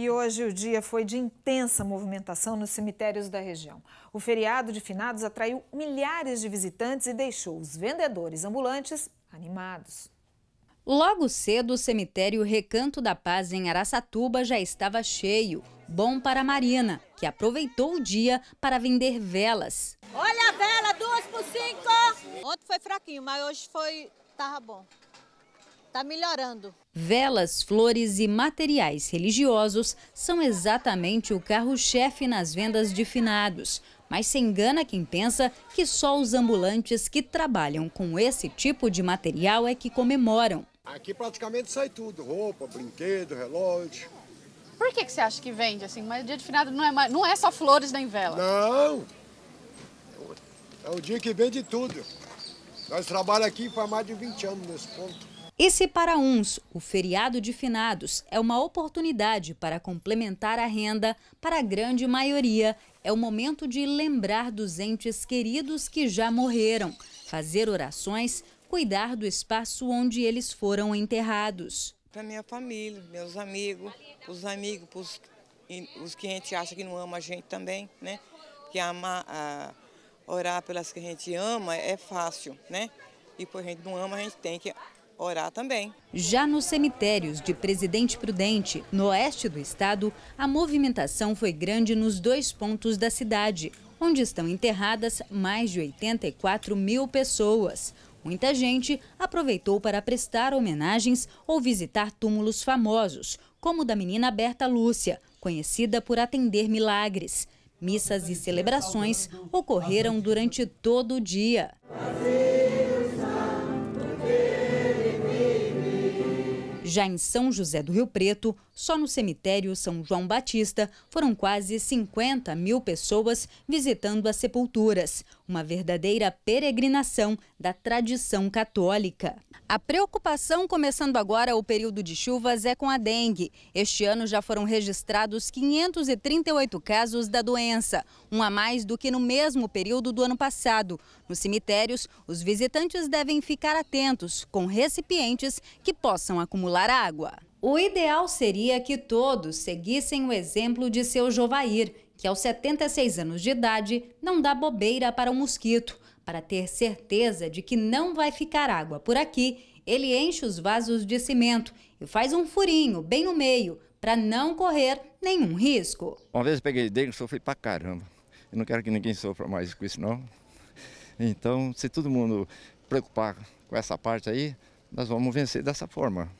E hoje o dia foi de intensa movimentação nos cemitérios da região. O feriado de finados atraiu milhares de visitantes e deixou os vendedores ambulantes animados. Logo cedo, o cemitério Recanto da Paz em Araçatuba já estava cheio. Bom para a Marina, que aproveitou o dia para vender velas. Olha a vela, duas por cinco! Ontem foi fraquinho, mas hoje foi tava bom. Está melhorando. Velas, flores e materiais religiosos são exatamente o carro-chefe nas vendas de finados. Mas se engana quem pensa que só os ambulantes que trabalham com esse tipo de material é que comemoram. Aqui praticamente sai tudo: roupa, brinquedo, relógio. Por que, que você acha que vende assim? Mas dia de finado não é, não é só flores nem vela. Não! É o dia que vende tudo. Nós trabalhamos aqui há mais de 20 anos nesse ponto. E se para uns o feriado de finados é uma oportunidade para complementar a renda, para a grande maioria é o momento de lembrar dos entes queridos que já morreram, fazer orações, cuidar do espaço onde eles foram enterrados. Para minha família, meus amigos, os amigos, pros, os que a gente acha que não ama a gente também, né? Que amar, a, orar pelas que a gente ama é fácil, né? E por a gente não ama, a gente tem que orar também. Já nos cemitérios de Presidente Prudente, no oeste do estado, a movimentação foi grande nos dois pontos da cidade, onde estão enterradas mais de 84 mil pessoas. Muita gente aproveitou para prestar homenagens ou visitar túmulos famosos, como o da menina Berta Lúcia, conhecida por atender milagres. Missas e celebrações ocorreram durante todo o dia. Já em São José do Rio Preto, só no cemitério São João Batista foram quase 50 mil pessoas visitando as sepulturas, uma verdadeira peregrinação da tradição católica. A preocupação começando agora o período de chuvas é com a dengue. Este ano já foram registrados 538 casos da doença, um a mais do que no mesmo período do ano passado. Nos cemitérios, os visitantes devem ficar atentos com recipientes que possam acumular água. O ideal seria que todos seguissem o exemplo de seu Jovair, que aos 76 anos de idade não dá bobeira para o um mosquito. Para ter certeza de que não vai ficar água por aqui, ele enche os vasos de cimento e faz um furinho bem no meio para não correr nenhum risco. Uma vez eu peguei dengue, sofri pra caramba. Eu não quero que ninguém sofra mais com isso, não. Então, se todo mundo preocupar com essa parte aí, nós vamos vencer dessa forma.